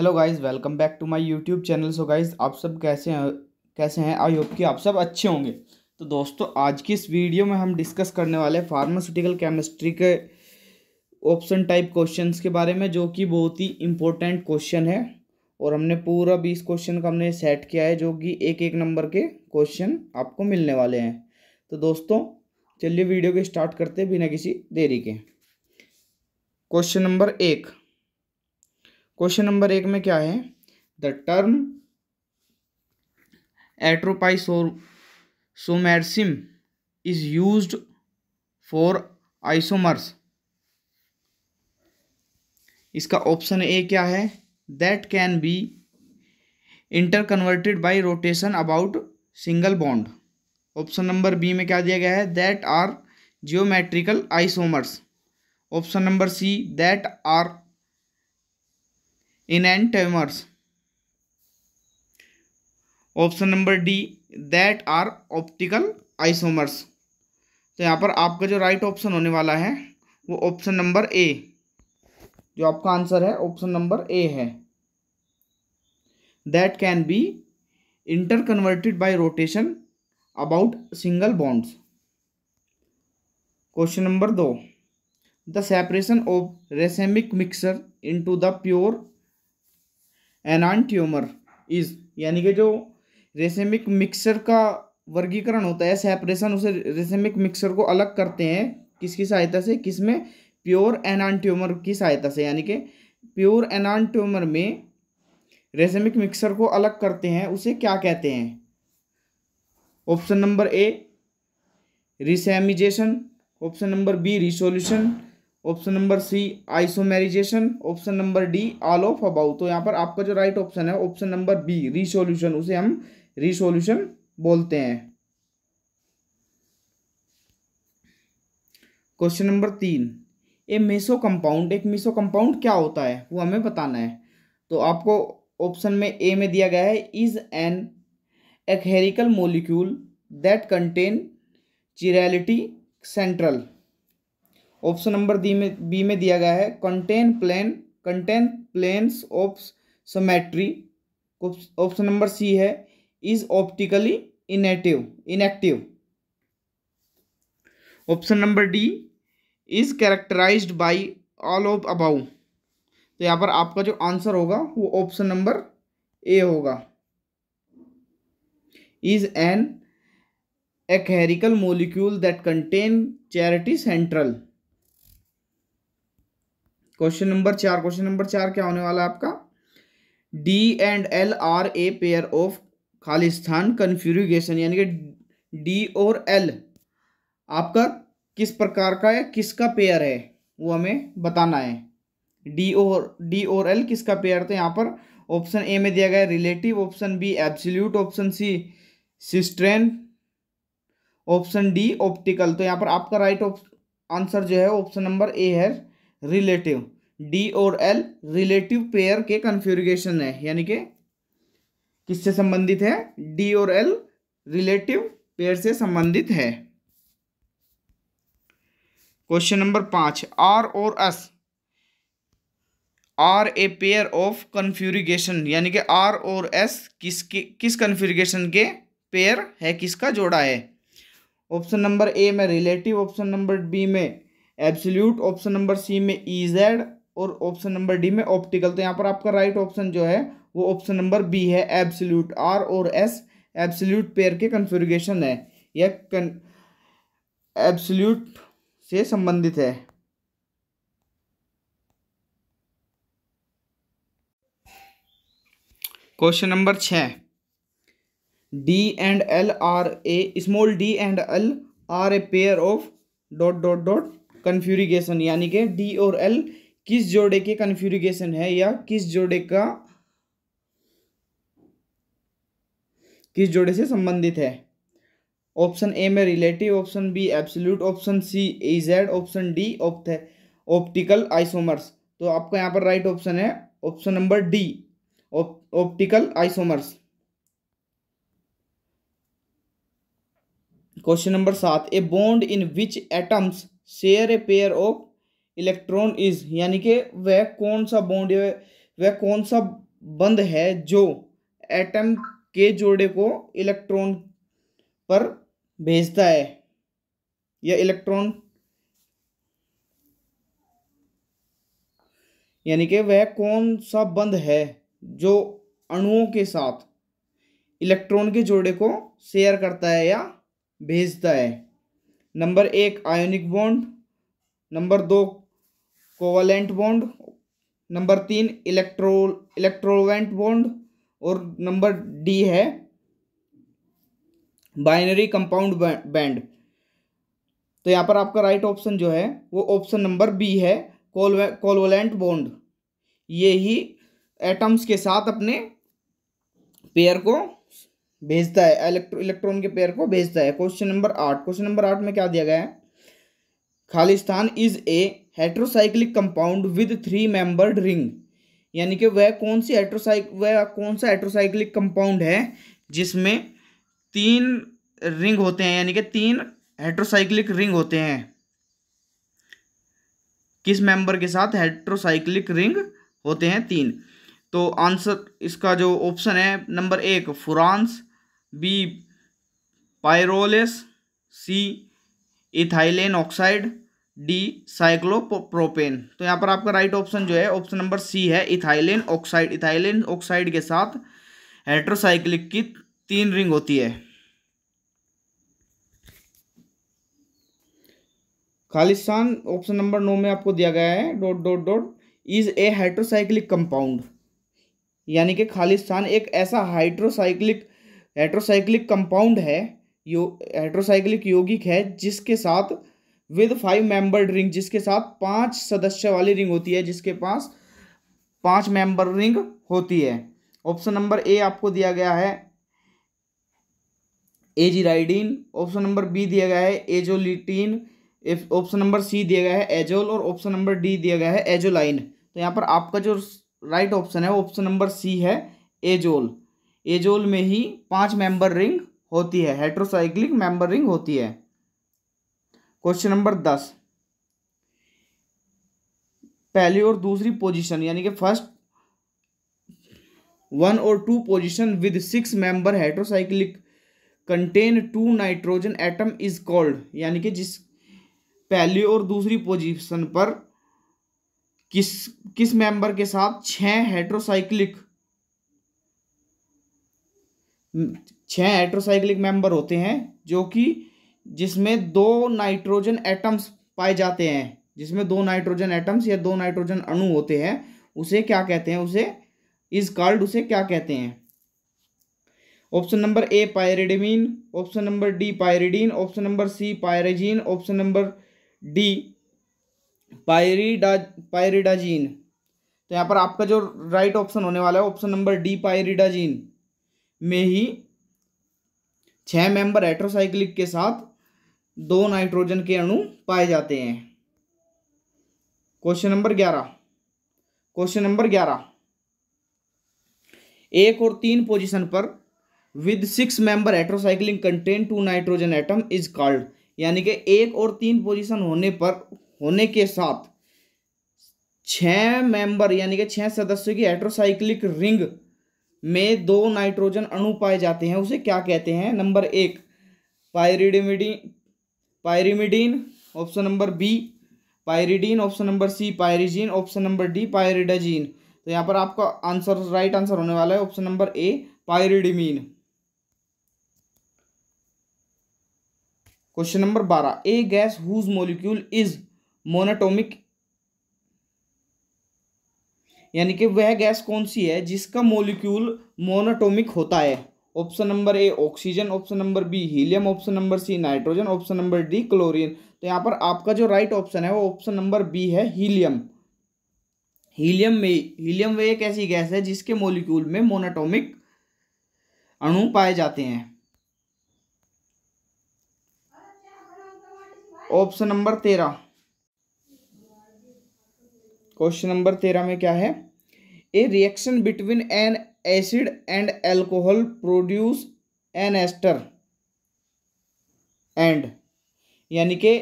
hello guys welcome back to my YouTube channel so guys आप सब कैसे हैं कैसे हैं आई होप कि आप सब अच्छे होंगे तो दोस्तों आज की इस वीडियो में हम डिस्कस करने वाले फार्मास्यूटिकल केमिस्ट्री के ऑप्शन टाइप क्वेश्चंस के बारे में जो कि बहुत ही इम्पोर्टेंट क्वेश्चन है और हमने पूरा बीस क्वेश्चन का हमने सेट किया है जो कि एक एक नंबर के क्वेश्चन आपको मिलने वाले हैं तो दोस्तों चलिए वीडियो को स्टार्ट करते बिना किसी देरी के क्वेश्चन नंबर एक क्वेश्चन नंबर एक में क्या है the term atropisomerism is use for isomers इसका ऑप्शन ए क्या है that can be interconverted by rotation about single bond option number B में क्या दिया गया है that are geometrical isomers option number C that are enantiomers option number D that are optical isomers तो यहाँ पर आपका जो राइट right ऑप्शन होने वाला है वो ऑप्शन नंबर ए जो आपका आंसर है ऑप्शन नंबर ए है that can be interconverted by rotation about single bonds question number दो the separation of racemic mixture into the pure enantiomer is यानी कि जो रेसेमिक मिक्सर का वर्गीकरण होता है सेपरेशन उसे रेसेमिक मिक्सर को अलग करते हैं किसकी सहायता से किस में प्योर एनान ट्यूमर की सहायता से यानी कि प्योर एनान ट्यूमर में रेसेमिक मिक्सर को अलग करते हैं उसे क्या कहते हैं option number A racemization option number B resolution option number C isomerization option number D all of above तो यहाँ पर आपका जो राइट ऑप्शन है ऑप्शन नंबर बी रिसोल्यूशन उसे हम रिसोल्यूशन बोलते हैं क्वेश्चन नंबर तीन ए मेसो कंपाउंड एक मेसो कंपाउंड क्या होता है वो हमें बताना है तो आपको ऑप्शन में ए में दिया गया है इज एन एक्रिकल molecule that contain chirality central option number D में बी में दिया गया है contain plane contain planes of symmetry option number C है is optically inactive inactive option number D is characterized by all of above तो यहाँ पर आपका जो आंसर होगा वो ऑप्शन नंबर ए होगा इज एन एकेरिकल molecule that contain chirality central question number चार क्वेश्चन नंबर चार क्या होने वाला है आपका D and L are a pair of खालिस्थान कन्फ्यूरिगेशन यानी कि डी और एल आपका किस प्रकार का है किसका पेयर है वो हमें बताना है डी और डी और एल किसका पेयर था यहाँ पर ऑप्शन ए में दिया गया relative option B absolute option C cis trans option D optical तो यहाँ पर आपका राइट आंसर जो है ऑप्शन नंबर ए है रिलेटिव डी और एल रिलेटिव पेयर के कन्फ्यूरिगेशन है यानी कि किससे संबंधित है डी और एल रिलेटिव पेयर से संबंधित है क्वेश्चन नंबर पांच आर और S are a pair of configuration यानी कि आर और एस किसके किस कन्फ्यूरिगेशन के पेयर है किसका जोड़ा है ऑप्शन नंबर ए में रिलेटिव ऑप्शन नंबर बी में एब्सोल्यूट ऑप्शन नंबर सी में ई e जेड और ऑप्शन नंबर डी में ऑप्टिकल तो यहाँ पर आपका राइट ऑप्शन जो है वो ऑप्शन नंबर बी है एब्सोल्यूट आर और एस एब्सोल्यूट पेयर के कन्फ्यूगेशन है यह एब्सोल्यूट से संबंधित है क्वेश्चन नंबर छः D and L are a small D and L are a pair of dot dot dot कन्फ्यूरिगेशन यानी कि डी और एल किस जोड़े के कन्फ्यूरिगेशन है या किस जोड़े का किस जोड़े से संबंधित है ऑप्शन ए में relative option B absolute option C E Z option D ऑप्थे ऑप्टिकल आइसोमर्स तो आपका यहाँ पर राइट ऑप्शन है option number D optical isomers question number सात A bond in which atoms share a pair of electron is यानी कि वह कौन सा बॉन्ड वह कौन सा बंद है जो एटम के जोड़े को इलेक्ट्रॉन पर भेजता है या इलेक्ट्रॉन यानी कि वह कौन सा बंद है जो अणुओं के साथ इलेक्ट्रॉन के जोड़े को शेयर करता है या भेजता है नंबर एक आयोनिक बॉन्ड नंबर दो कोवलेंट बॉन्ड नंबर तीन इलेक्ट्रो इलेक्ट्रोवेंट बॉन्ड और नंबर डी है बाइनरी कंपाउंड बैंड तो यहाँ पर आपका राइट ऑप्शन जो है वो ऑप्शन नंबर बी है कोलवेंट बॉन्ड ये ही एटम्स के साथ अपने पेयर को भेजता है इलेक्ट्रॉन के पेयर को भेजता है क्वेश्चन नंबर आठ क्वेश्चन नंबर आठ में क्या दिया गया है खालिस्तान is a heterocyclic compound with three membered ring यानी कि वह कौन सी हेट्रोसाइक वह कौन सा हेट्रोसाइक्लिक कंपाउंड है जिसमें तीन रिंग होते हैं यानी कि तीन हेट्रोसाइक्लिक रिंग होते हैं किस मेंबर के साथ हेट्रोसाइक्लिक रिंग होते हैं तीन तो आंसर इसका जो ऑप्शन है नंबर एक furans B pyrroles C ethylene oxide D cyclopropane तो यहाँ पर आपका राइट ऑप्शन जो है ऑप्शन नंबर सी है इथाइलेन ऑक्साइड इथाइलेन ऑक्साइड के साथ हेट्रोसाइक्लिक की तीन रिंग होती है खालिस्तान ऑप्शन नंबर नौ में आपको दिया गया है dot dot dot is a heterocyclic compound यानी कि खालिस्तान एक ऐसा हाइड्रोसाइक्लिक हेट्रोसाइक्लिक कंपाउंड है यो हेट्रोसाइक्लिक यौगिक है जिसके साथ विद फाइव मेंबर्ड रिंग जिसके साथ पांच सदस्य वाली रिंग होती है जिसके पास पांच मेंबर रिंग होती है ऑप्शन नंबर ए आपको दिया गया है एजीराइडीन ऑप्शन नंबर बी दिया गया है एजोलिटीन ऑप्शन नंबर सी दिया गया है एजोल और ऑप्शन नंबर डी दिया गया है एजोलाइन तो यहाँ पर आपका जो राइट ऑप्शन है ऑप्शन नंबर सी है एजोल एजोल में ही पांच मेंबर रिंग होती है हेट्रोसाइक्लिक मेंबर रिंग होती है क्वेश्चन नंबर दस पहली और दूसरी पोजीशन यानी कि फर्स्ट वन और two position with six member heterocyclic contain two nitrogen atom is called यानी कि जिस पहली और दूसरी पोजीशन पर किस किस मेंबर के साथ छह हेट्रोसाइक्लिक हम्म, छह हेट्रोसाइक्लिक मेंबर होते हैं जो कि जिसमें दो नाइट्रोजन एटम्स पाए जाते हैं जिसमें दो नाइट्रोजन एटम्स या दो नाइट्रोजन अणु होते हैं उसे क्या कहते हैं उसे इज कॉल्ड उसे क्या कहते हैं option number A pyrimidine option number D pyridine option number C pyrazine option number D पायरीडा पायरिडाजीन तो यहाँ पर आपका जो राइट ऑप्शन होने वाला है ऑप्शन नंबर डी पायरिडाजीन में ही छह मेंबर हेट्रोसाइक्लिक के साथ दो नाइट्रोजन के अणु पाए जाते हैं क्वेश्चन नंबर ग्यारह क्वेश्चन नंबर ग्यारह एक और तीन पोजीशन पर with six member heterocyclic contain two nitrogen atom is called यानी कि एक और तीन पोजीशन होने पर होने के साथ छह मेंबर यानी कि छह सदस्यों की एट्रोसाइक्लिक रिंग में दो नाइट्रोजन अणु पाए जाते हैं उसे क्या कहते हैं नंबर एक पायरिडिमिडीन pyrimidine option number B pyridine option number C pyrazine option number D pyridazine तो यहाँ पर आपका आंसर राइट आंसर होने वाला है option number A pyrimidine question number बारह A gas whose molecule is monatomic यानी कि वह गैस कौन सी है जिसका मोलिक्यूल मोनाटोमिक होता है option number A oxygen option number B helium option number C nitrogen option number D chlorine तो यहाँ पर आपका जो राइट ऑप्शन है वो ऑप्शन नंबर बी है हीलियम हीलियम में हीलियम वे एक ऐसी गैस है जिसके मोलिक्यूल में मोनाटोमिक अणु पाए जाते हैं ऑप्शन नंबर तेरह क्वेश्चन नंबर तेरह में क्या है a reaction between an acid and alcohol produce an ester and यानी कि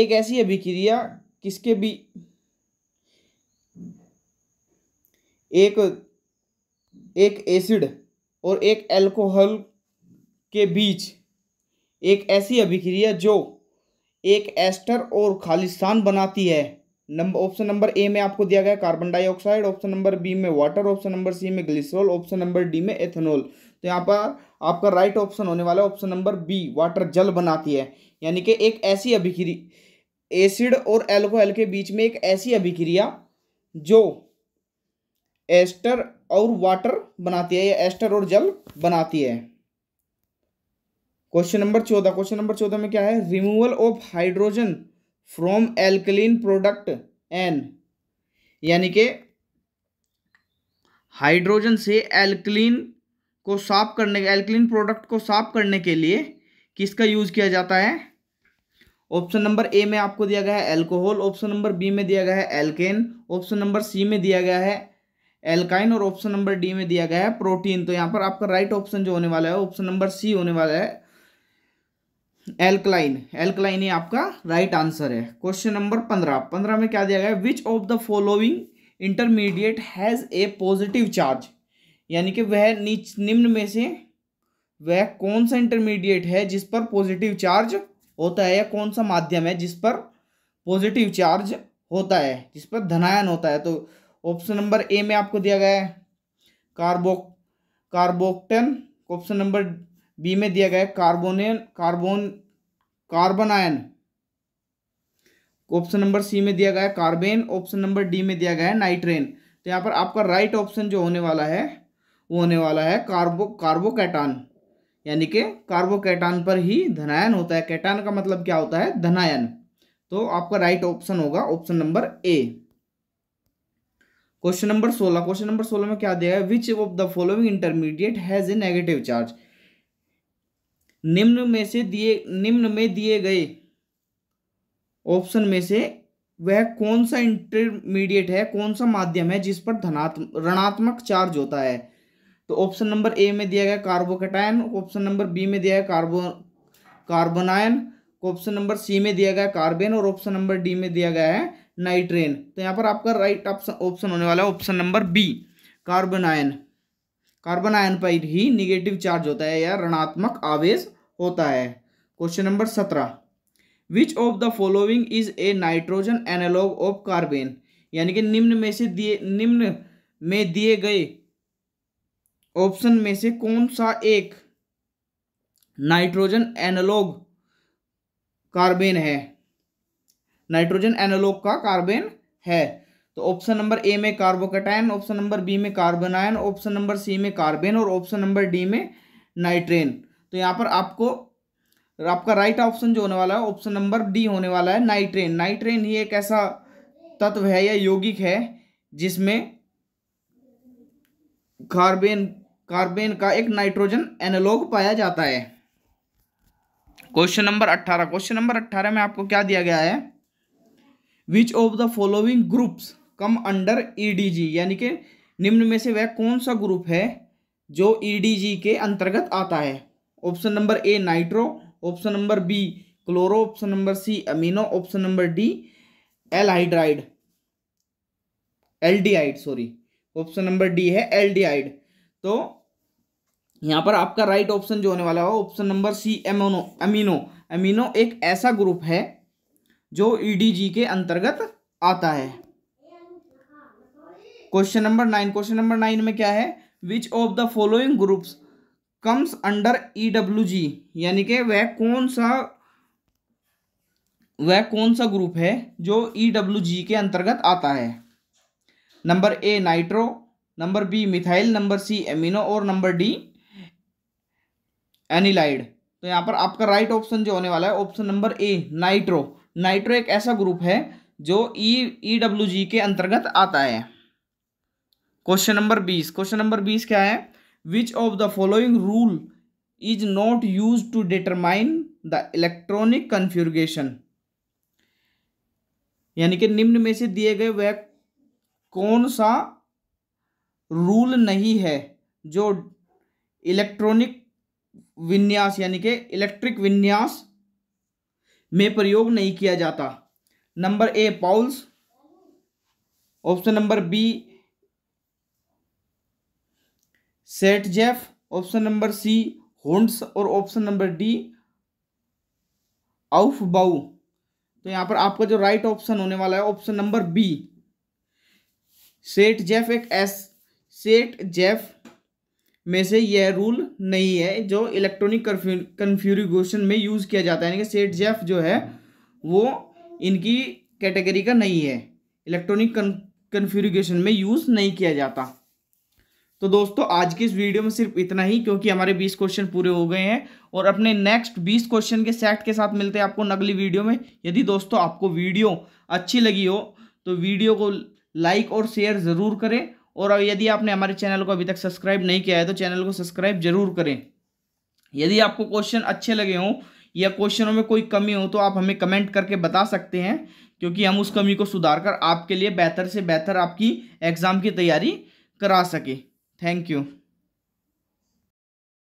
एक ऐसी अभिक्रिया किसके भी एक एक एसिड और एक एल्कोहल के बीच एक ऐसी अभिक्रिया जो एक एस्टर और खालिस्तान बनाती है नंबर ऑप्शन नंबर ए में आपको दिया गया carbon dioxide option number B में वाटर ऑप्शन नंबर सी में ग्लिसरॉल ऑप्शन नंबर डी में एथेनॉल तो यहाँ पर आपका राइट ऑप्शन होने वाला है ऑप्शन नंबर बी वाटर जल बनाती है यानी कि एक ऐसी अभिक्रिया एसिड और एल्कोहल के बीच में एक ऐसी अभिक्रिया जो एस्टर और वाटर बनाती है या एस्टर और जल बनाती है क्वेश्चन नंबर चौदह क्वेश्चन नंबर चौदह में क्या है removal of hydrogen from alkaline product an यानी के हाइड्रोजन से एल्कलीन को साफ करने एल्कलीन प्रोडक्ट को साफ करने के लिए किसका यूज किया जाता है ऑप्शन नंबर ए में आपको दिया गया है एल्कोहल ऑप्शन नंबर बी में दिया गया है एल्केन ऑप्शन नंबर सी में दिया गया है एल्काइन और ऑप्शन नंबर डी में दिया गया है प्रोटीन तो यहाँ पर आपका राइट ऑप्शन जो होने वाला है ऑप्शन नंबर सी होने वाला है एल्कलाइन एल्कलाइन ही आपका राइट आंसर है क्वेश्चन नंबर पंद्रह पंद्रह में क्या दिया गया है which of the following intermediate has a positive charge यानी कि वह नीच निम्न में से वह कौन सा इंटरमीडिएट है जिस पर पॉजिटिव चार्ज होता है या कौन सा माध्यम है जिस पर पॉजिटिव चार्ज होता है जिस पर धनायन होता है तो ऑप्शन नंबर ए में आपको दिया गया है carbo carbocation option number B में दिया गया carbanion carbon carbon ion option number C में दिया गया कार्बेन ऑप्शन नंबर डी में दिया गया है नाइट्रेन तो यहाँ पर आपका राइट ऑप्शन जो होने वाला है वो होने वाला है कार्बो कार्बोकैटान यानी कि कार्बोकैटान पर ही धनायन होता है कैटान का मतलब क्या होता है धनायन तो आपका राइट ऑप्शन होगा option number A question number सोलह क्वेश्चन नंबर सोलह में क्या दिया है which of the following intermediate has a negative charge निम्न में से दिए निम्न में दिए गए ऑप्शन में से वह कौन सा इंटरमीडिएट है कौन सा माध्यम है जिस पर धनात्मक ऋणात्मक चार्ज होता है तो ऑप्शन नंबर ए में दिया गया कार्बोकेटायन ऑप्शन नंबर बी में दिया गया कार्बो कार्बोनायन ऑप्शन नंबर सी में दिया गया कार्बेन और ऑप्शन नंबर डी में दिया गया है नाइट्रेन तो यहाँ पर आपका राइट ऑप्शन ऑप्शन होने वाला है option number B carbanion carbon ion पर ही निगेटिव चार्ज होता है या ऋणात्मक आवेश होता है क्वेश्चन नंबर सत्रह which of the following is a nitrogen analogue of carbene यानी कि निम्न में से दिए निम्न में दिए गए ऑप्शन में से कौन सा एक नाइट्रोजन एनालॉग कार्बेन है नाइट्रोजन एनालॉग का कार्बेन है तो ऑप्शन नंबर ए में कार्बोकटायन ऑप्शन नंबर बी में carbon ion option number C में कार्बेन और ऑप्शन नंबर डी में नाइट्रेन तो यहाँ पर आपको आपका राइट ऑप्शन जो होने वाला है ऑप्शन नंबर डी होने वाला है नाइट्रेन नाइट्रेन ही एक ऐसा तत्व है या यौगिक है जिसमें कार्बेन कार्बेन का एक नाइट्रोजन एनालॉग पाया जाता है क्वेश्चन नंबर अट्ठारह क्वेश्चन नंबर अट्ठारह में आपको क्या दिया गया है which of the following groups come under EDG e यानी कि निम्न में से वह कौन सा ग्रुप है जो ईडीजी e के अंतर्गत आता है option number A nitro option number B chloro option number C amino option number D aldehyde एल सॉरी ऑप्शन नंबर डी है एल्डिहाइड तो यहाँ पर आपका राइट ऑप्शन जो होने वाला है option number C amino amino amino एक ऐसा ग्रुप है जो ईडीजी e के अंतर्गत आता है question number nine question number nine में क्या है which of the following groups comes under E W G यानी कि वह कौन सा वह कौन सा ग्रुप है जो ई डब्ल्यू जी के अंतर्गत आता है number A nitro number B methyl number C amino और नंबर डी एनिलाइड तो यहाँ पर आपका राइट ऑप्शन जो होने वाला है option number A nitro nitro एक ऐसा ग्रुप है जो ई ई डब्ल्यू जी के अंतर्गत आता है क्वेश्चन नंबर बीस क्वेश्चन नंबर बीस क्या है which of the following rule is not use to determine the electronic configuration यानी कि निम्न में से दिए गए वह कौन सा रूल नहीं है जो इलेक्ट्रॉनिक विन्यास यानी कि इलेक्ट्रिक विन्यास में प्रयोग नहीं किया जाता number A Pauli's option number B Saytzeff option number C Hund's और ऑप्शन नंबर डी आउफ बाउ तो यहाँ पर आपका जो राइट ऑप्शन होने वाला है option number B Saytzeff एक एस सेट जेफ में से यह रूल नहीं है जो इलेक्ट्रॉनिक कन्फ्यूरिगोशन में यूज़ किया जाता है यानी कि सेट जेफ जो है वो इनकी कैटेगरी का नहीं है इलेक्ट्रॉनिक कन्फ्यूरिगेशन में यूज़ नहीं किया जाता तो दोस्तों आज की इस वीडियो में सिर्फ इतना ही क्योंकि हमारे 20 क्वेश्चन पूरे हो गए हैं और अपने नेक्स्ट 20 क्वेश्चन के सेट के साथ मिलते हैं आपको अगली वीडियो में यदि दोस्तों आपको वीडियो अच्छी लगी हो तो वीडियो को लाइक और शेयर ज़रूर करें और यदि आपने हमारे चैनल को अभी तक सब्सक्राइब नहीं किया है तो चैनल को सब्सक्राइब जरूर करें यदि आपको क्वेश्चन अच्छे लगे हों या क्वेश्चनों में कोई कमी हो तो आप हमें कमेंट करके बता सकते हैं क्योंकि हम उस कमी को सुधार कर आपके लिए बेहतर से बेहतर आपकी एग्ज़ाम की तैयारी करा सकें thank you